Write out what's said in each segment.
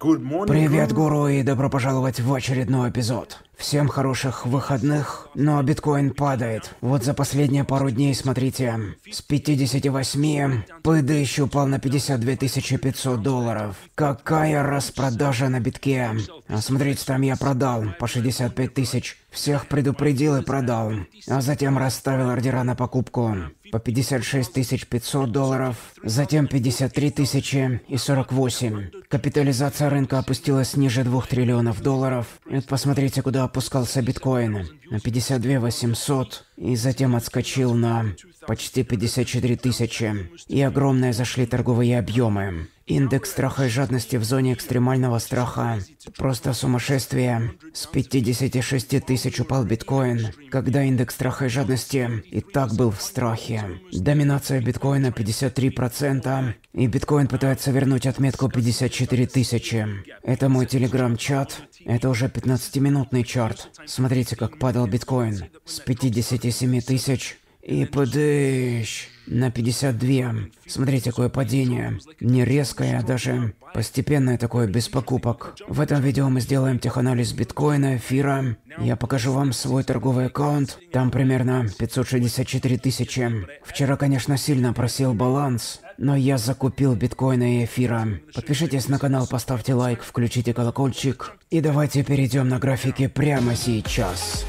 Привет, гуру, и добро пожаловать в очередной эпизод. Всем хороших выходных, но биткоин падает. Вот за последние пару дней, смотрите, с 58 ПД еще упал на 52 500 долларов. Какая распродажа на битке. А смотрите, там я продал по 65 тысяч. Всех предупредил и продал. А затем расставил ордера на покупку по 56 500 долларов, затем 53 тысячи и 48. Капитализация рынка опустилась ниже 2 триллионов долларов. Вот посмотрите, куда опускался биткоин. На 52 800 и затем отскочил на почти 54 тысячи. И огромные зашли торговые объемы. Индекс страха и жадности в зоне экстремального страха. Просто сумасшествие. С 56 тысяч упал биткоин, когда индекс страха и жадности и так был в страхе. Доминация биткоина 53%, и биткоин пытается вернуть отметку 54 тысячи. Это мой телеграм-чат. Это уже 15-минутный чарт. Смотрите, как падал биткоин. С 57 тысяч и подыщ на 52. Смотрите, какое падение. Не резкое, а даже постепенное такое, без покупок. В этом видео мы сделаем теханализ биткоина, эфира. Я покажу вам свой торговый аккаунт. Там примерно 564 тысячи. Вчера, конечно, сильно просил баланс, но я закупил биткоина и эфира. Подпишитесь на канал, поставьте лайк, включите колокольчик. И давайте перейдем на графики прямо сейчас.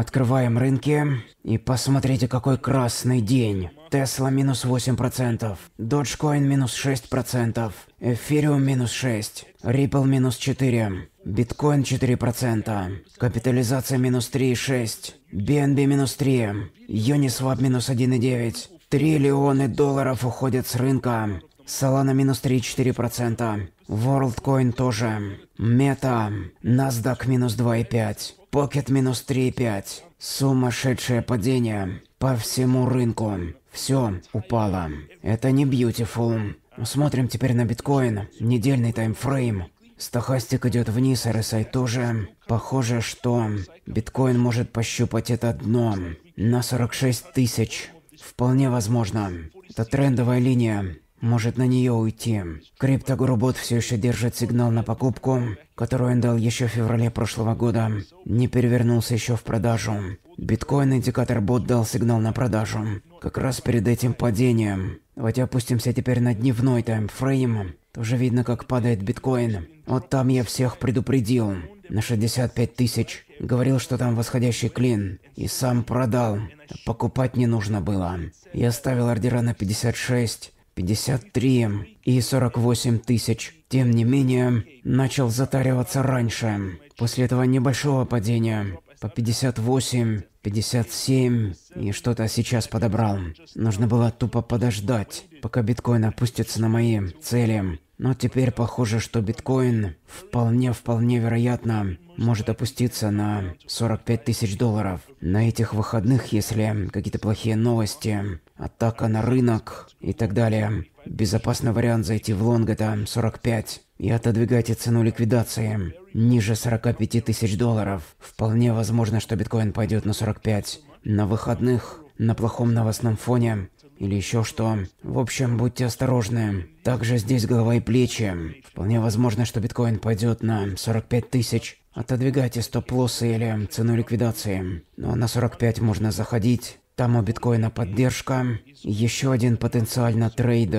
Открываем рынки и посмотрите, какой красный день. Тесла минус 8%, Dogecoin минус 6%, Эфириум минус 6, Ripple минус 4, Биткоин 4%, капитализация минус 3,6, BNB минус 3, Uniswap минус 1,9, триллионы долларов уходят с рынка. Solana минус 3,4%, Ворлдкоин тоже, Мета, Насдак минус 2,5%. Покет минус 3,5. Сумасшедшее падение по всему рынку. Все упало. Это не beautiful. Смотрим теперь на биткоин. Недельный таймфрейм. Стохастик идет вниз, RSI тоже. Похоже, что биткоин может пощупать это дно на 46 тысяч. Вполне возможно. Это трендовая линия может на нее уйти. Криптогоробот все еще держит сигнал на покупку, которую он дал еще в феврале прошлого года. Не перевернулся еще в продажу. Биткоин индикатор бот дал сигнал на продажу. Как раз перед этим падением. Хотя опустимся теперь на дневной таймфрейм. Тоже видно, как падает биткоин. Вот там я всех предупредил. На 65 тысяч. Говорил, что там восходящий клин. И сам продал. Покупать не нужно было. Я ставил ордера на 56. 53 и 48 тысяч. Тем не менее, начал затариваться раньше, после этого небольшого падения, по 58, 57 и что-то сейчас подобрал. Нужно было тупо подождать, пока биткоин опустится на мои цели но теперь похоже, что биткоин вполне-вполне вероятно может опуститься на 45 тысяч долларов. На этих выходных, если какие-то плохие новости, атака на рынок и так далее, безопасный вариант зайти в лонг это 45 и отодвигайте цену ликвидации ниже 45 тысяч долларов. Вполне возможно, что биткоин пойдет на 45. На выходных на плохом новостном фоне или еще что. В общем, будьте осторожны. Также здесь голова и плечи. Вполне возможно, что биткоин пойдет на 45 тысяч. Отодвигайте стоп-лоссы или цену ликвидации. Но ну, а на 45 можно заходить. Там у биткоина поддержка. Еще один потенциально трейд.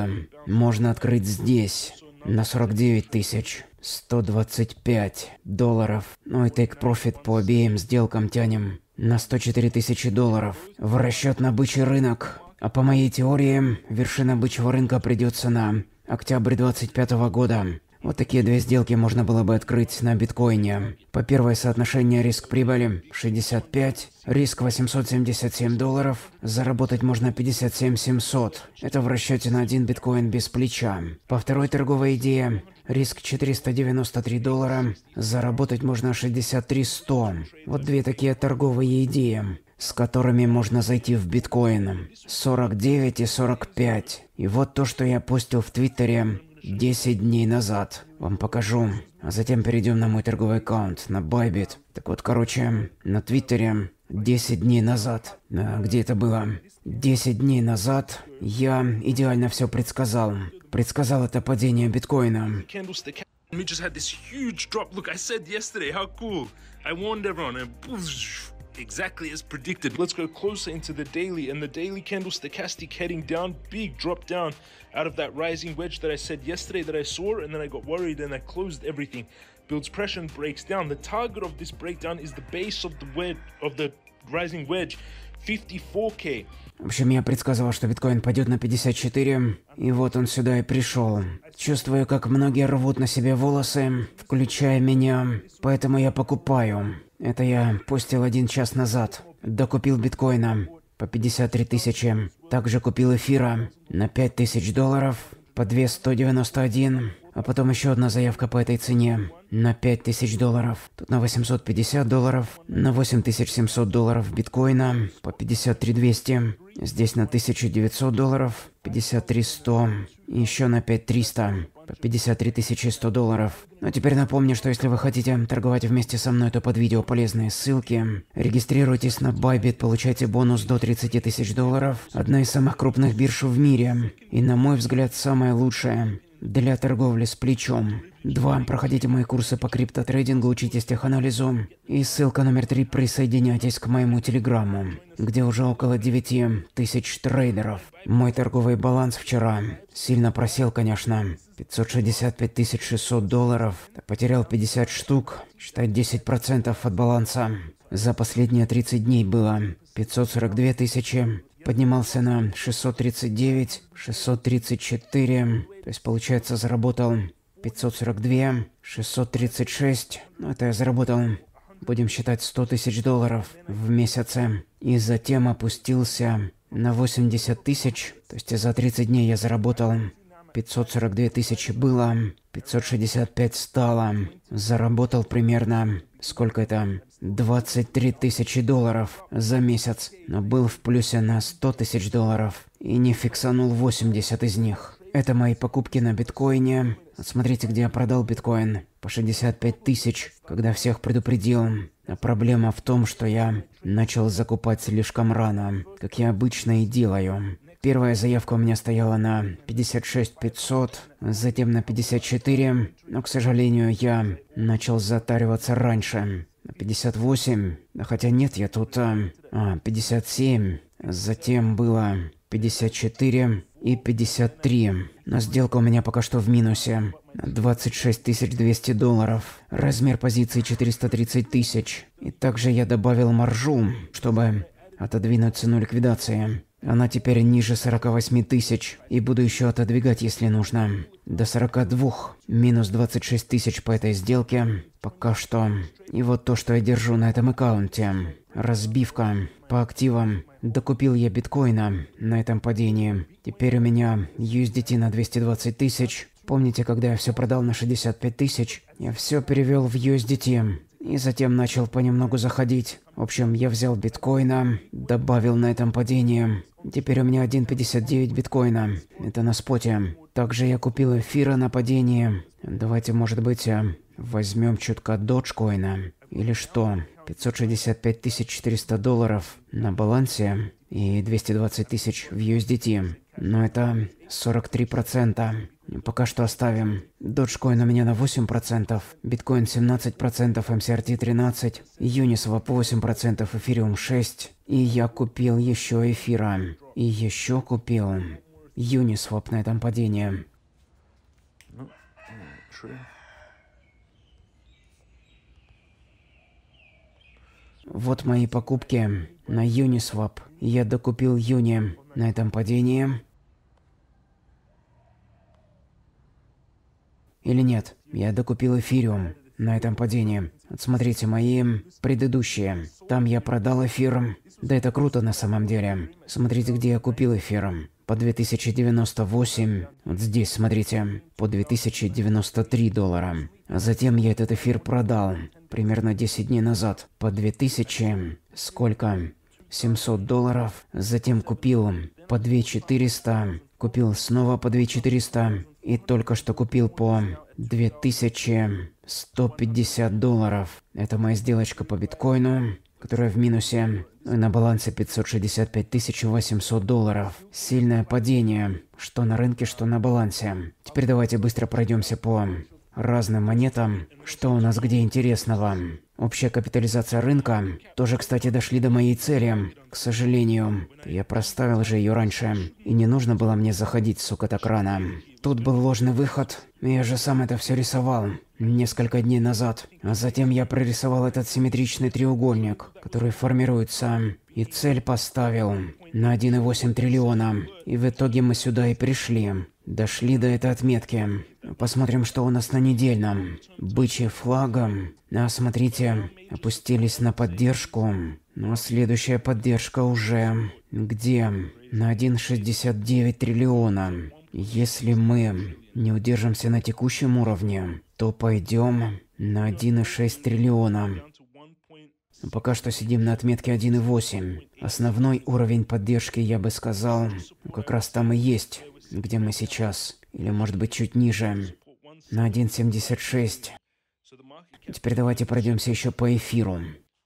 Можно открыть здесь. На 49 тысяч. 125 долларов. Ну и take profit по обеим сделкам тянем на 104 тысячи долларов. В расчет на бычий рынок а по моей теории, вершина бычьего рынка придется на октябрь 25 года. Вот такие две сделки можно было бы открыть на биткоине. По первой соотношение риск-прибыли 65, риск 877 долларов, заработать можно 57 700. Это в расчете на один биткоин без плеча. По второй торговой идее Риск 493 доллара, заработать можно 63 100. Вот две такие торговые идеи с которыми можно зайти в биткоином. 49 и 45. И вот то, что я постил в Твиттере 10 дней назад. Вам покажу. А затем перейдем на мой торговый аккаунт, на Bybit. Так вот, короче, на Твиттере 10 дней назад. А, где это было? 10 дней назад я идеально все предсказал. Предсказал это падение биткоина. Look, I said yesterday, how cool. I warned everyone and exactly as predicted. Let's go closer into the daily and the daily candle stochastic heading down, big drop down out of that rising wedge that I said yesterday that I saw and then I got worried and I closed everything. Builds pressure and breaks down. The target of this breakdown is the base of the wedge of the rising wedge. 54K. В общем, я предсказывал, что биткоин пойдет на 54, и вот он сюда и пришел. Чувствую, как многие рвут на себе волосы, включая меня, поэтому я покупаю. Это я пустил один час назад. Докупил биткоина по 53 тысячи. Также купил эфира на 5 тысяч долларов по 2191. А потом еще одна заявка по этой цене на тысяч долларов. Тут на 850 долларов, на 8700 долларов биткоина по 53200. Здесь на 1900 долларов, 5300, и еще на 5300, по 53100 долларов. Но ну, а теперь напомню, что если вы хотите торговать вместе со мной, то под видео полезные ссылки. Регистрируйтесь на Bybit, получайте бонус до 30 тысяч долларов. Одна из самых крупных бирж в мире. И на мой взгляд, самая лучшая для торговли с плечом. Два. Проходите мои курсы по криптотрейдингу, учитесь теханализу. И ссылка номер три. Присоединяйтесь к моему телеграмму, где уже около 9 тысяч трейдеров. Мой торговый баланс вчера сильно просел, конечно. 565 600 долларов. Потерял 50 штук. считать 10% от баланса. За последние 30 дней было 542 тысячи поднимался на 639, 634, то есть получается заработал 542, 636. Ну, это я заработал. Будем считать 100 тысяч долларов в месяце. И затем опустился на 80 тысяч. То есть за 30 дней я заработал 542 тысячи было, 565 стало. Заработал примерно, сколько это, 23 тысячи долларов за месяц. Но был в плюсе на 100 тысяч долларов и не фиксанул 80 из них. Это мои покупки на биткоине. смотрите, где я продал биткоин. По 65 тысяч, когда всех предупредил. проблема в том, что я начал закупать слишком рано, как я обычно и делаю. Первая заявка у меня стояла на 56 500, затем на 54, но, к сожалению, я начал затариваться раньше. На 58, хотя нет, я тут... А, 57, затем было 54, и 53. Но сделка у меня пока что в минусе. 26 200 долларов. Размер позиции 430 тысяч. И также я добавил маржу, чтобы отодвинуть цену ликвидации. Она теперь ниже 48 тысяч, и буду еще отодвигать, если нужно. До 42, минус 26 тысяч по этой сделке, пока что. И вот то, что я держу на этом аккаунте. Разбивка по активам Докупил я биткоина на этом падении. Теперь у меня USDT на 220 тысяч. Помните, когда я все продал на 65 тысяч? Я все перевел в USDT. И затем начал понемногу заходить. В общем, я взял биткоина, добавил на этом падении. Теперь у меня 1.59 биткоина. Это на споте. Также я купил эфира на падении. Давайте, может быть, э, возьмем чутка доджкоина или что? 565 400 долларов на балансе и 220 тысяч в USDT. Но это 43%. Пока что оставим. Dogecoin у меня на 8%, биткоин 17%, MCRT 13%, Uniswap 8%, эфириум 6%. И я купил еще эфира. И еще купил Uniswap на этом падении. Ну, что Вот мои покупки на Uniswap. Я докупил Юни на этом падении. Или нет, я докупил эфириум на этом падении. Смотрите мои предыдущие. Там я продал эфир. Да это круто на самом деле. Смотрите, где я купил эфир. По 2098, вот здесь, смотрите, по 2093 доллара. Затем я этот эфир продал примерно 10 дней назад по 2000, сколько, 700 долларов, затем купил по 2400, купил снова по 2400 и только что купил по 2150 долларов. Это моя сделочка по биткоину, которая в минусе. И на балансе 565 800 долларов. Сильное падение, что на рынке, что на балансе. Теперь давайте быстро пройдемся по разным монетам. Что у нас где интересного? Общая капитализация рынка тоже, кстати, дошли до моей цели. К сожалению, я проставил же ее раньше, и не нужно было мне заходить, сука, так рано. Тут был ложный выход, я же сам это все рисовал несколько дней назад. А затем я прорисовал этот симметричный треугольник, который формируется, и цель поставил на 1,8 триллиона. И в итоге мы сюда и пришли. Дошли до этой отметки. Посмотрим, что у нас на недельном. Бычьи флагом. А смотрите, опустились на поддержку. Но ну, а следующая поддержка уже... Где? На 1,69 триллиона. Если мы не удержимся на текущем уровне, то пойдем на 1,6 триллиона. Ну, пока что сидим на отметке 1,8. Основной уровень поддержки, я бы сказал, ну, как раз там и есть где мы сейчас, или может быть чуть ниже, на 1.76. Теперь давайте пройдемся еще по эфиру.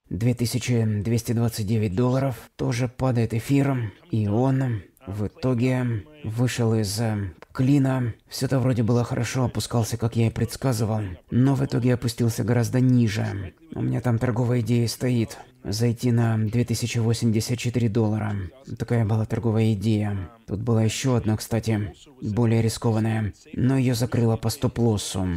2229 долларов, тоже падает эфир, и он в итоге вышел из э, клина. Все это вроде было хорошо, опускался, как я и предсказывал, но в итоге опустился гораздо ниже. У меня там торговая идея стоит зайти на 2084 доллара. Такая была торговая идея. Тут была еще одна, кстати, более рискованная, но ее закрыла по стоп-лоссу,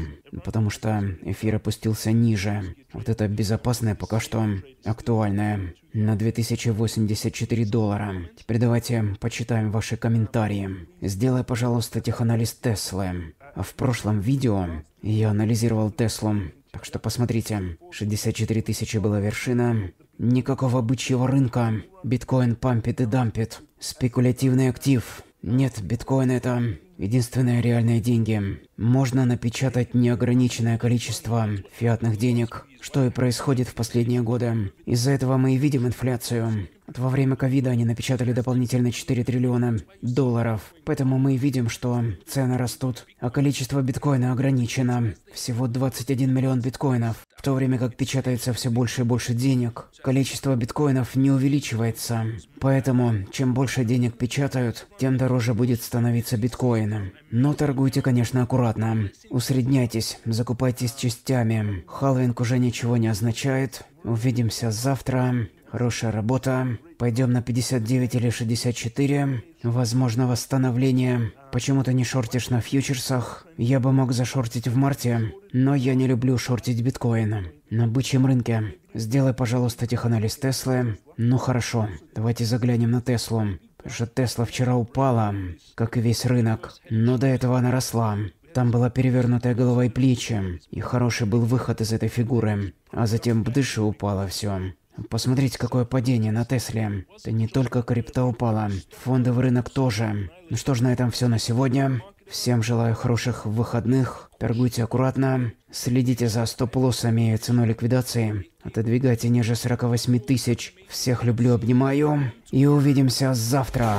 потому что эфир опустился ниже. Вот это безопасное пока что актуальное на 2084 доллара. Теперь давайте почитаем ваши комментарии. Сделай, пожалуйста, теханализ Теслы. В прошлом видео я анализировал Теслу, так что посмотрите, 64 тысячи была вершина, Никакого бычьего рынка. Биткоин пампит и дампит. Спекулятивный актив. Нет, биткоин это единственные реальные деньги. Можно напечатать неограниченное количество фиатных денег, что и происходит в последние годы. Из-за этого мы и видим инфляцию. во время ковида они напечатали дополнительно 4 триллиона долларов. Поэтому мы и видим, что цены растут, а количество биткоина ограничено. Всего 21 миллион биткоинов. В то время как печатается все больше и больше денег, количество биткоинов не увеличивается. Поэтому, чем больше денег печатают, тем дороже будет становиться биткоин. Но торгуйте, конечно, аккуратно. Усредняйтесь, закупайтесь частями. Халвинг уже ничего не означает. Увидимся завтра. Хорошая работа. Пойдем на 59 или 64. Возможно, восстановление. Почему ты не шортишь на фьючерсах? Я бы мог зашортить в марте, но я не люблю шортить биткоина. На бычьем рынке. Сделай, пожалуйста, теханализ Теслы. Ну хорошо, давайте заглянем на Теслу. Потому что Тесла вчера упала, как и весь рынок. Но до этого она росла. Там была перевернутая голова и плечи, и хороший был выход из этой фигуры. А затем бдыши упало все. Посмотрите, какое падение на Тесле. Это не только крипта упала, фондовый рынок тоже. Ну что ж, на этом все на сегодня. Всем желаю хороших выходных, торгуйте аккуратно, следите за стоп-лоссами и ценой ликвидации, отодвигайте ниже 48 тысяч. Всех люблю, обнимаю и увидимся завтра.